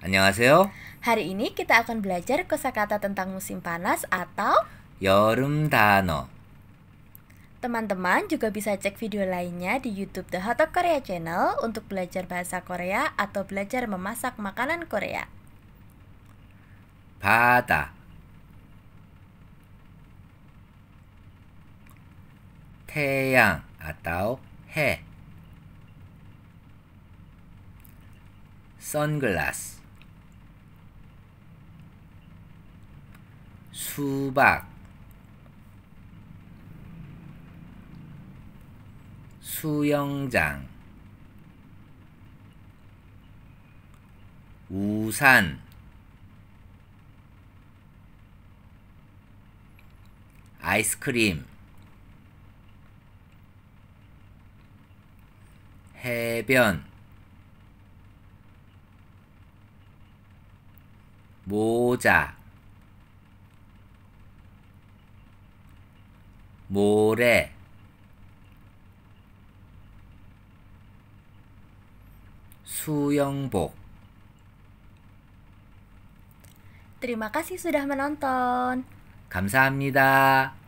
안녕하세요. Hari ini kita akan belajar kosakata tentang musim panas atau 여름 단어. Teman-teman juga bisa cek video lainnya di YouTube The Hot Korea Channel untuk belajar bahasa Korea atau belajar memasak makanan Korea. 바다 태양 atau 해 선글라스 수박 수영장 우산 아이스크림 해변 모자 모래 수영복 Terima kasih sudah menonton. 감사합니다.